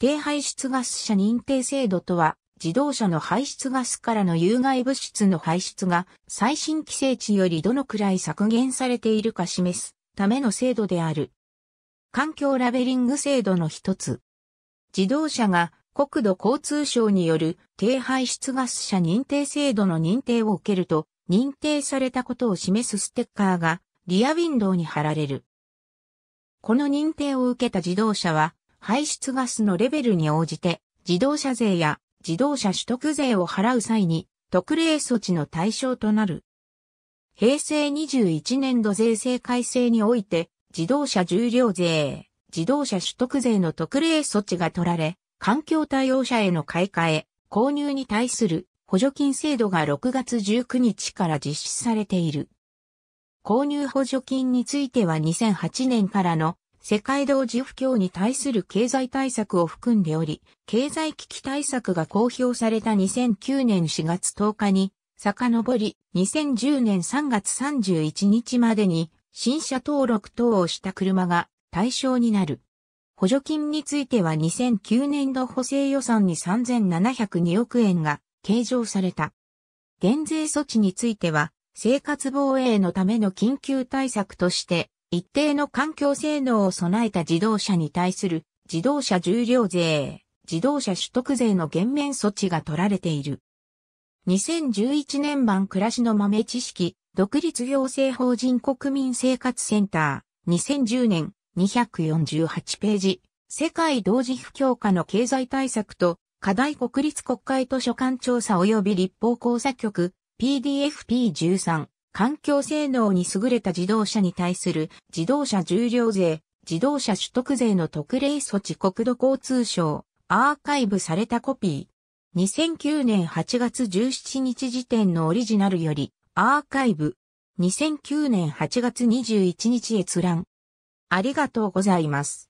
低排出ガス車認定制度とは、自動車の排出ガスからの有害物質の排出が最新規制値よりどのくらい削減されているか示すための制度である。環境ラベリング制度の一つ。自動車が国土交通省による低排出ガス車認定制度の認定を受けると、認定されたことを示すステッカーがリアウィンドウに貼られる。この認定を受けた自動車は排出ガスのレベルに応じて、自動車税や自動車取得税を払う際に、特例措置の対象となる。平成21年度税制改正において、自動車重量税、自動車取得税の特例措置が取られ、環境対応車への買い替え、購入に対する補助金制度が6月19日から実施されている。購入補助金については2008年からの世界同時不況に対する経済対策を含んでおり、経済危機対策が公表された2009年4月10日に、遡り、2010年3月31日までに、新車登録等をした車が対象になる。補助金については2009年度補正予算に3702億円が計上された。減税措置については、生活防衛のための緊急対策として、一定の環境性能を備えた自動車に対する自動車重量税、自動車取得税の減免措置が取られている。2011年版暮らしの豆知識、独立行政法人国民生活センター、2010年248ページ、世界同時不況下の経済対策と課題国立国会図書館調査及び立法工作局 PDF P13 環境性能に優れた自動車に対する自動車重量税、自動車取得税の特例措置国土交通省、アーカイブされたコピー。2009年8月17日時点のオリジナルより、アーカイブ。2009年8月21日閲覧。ありがとうございます。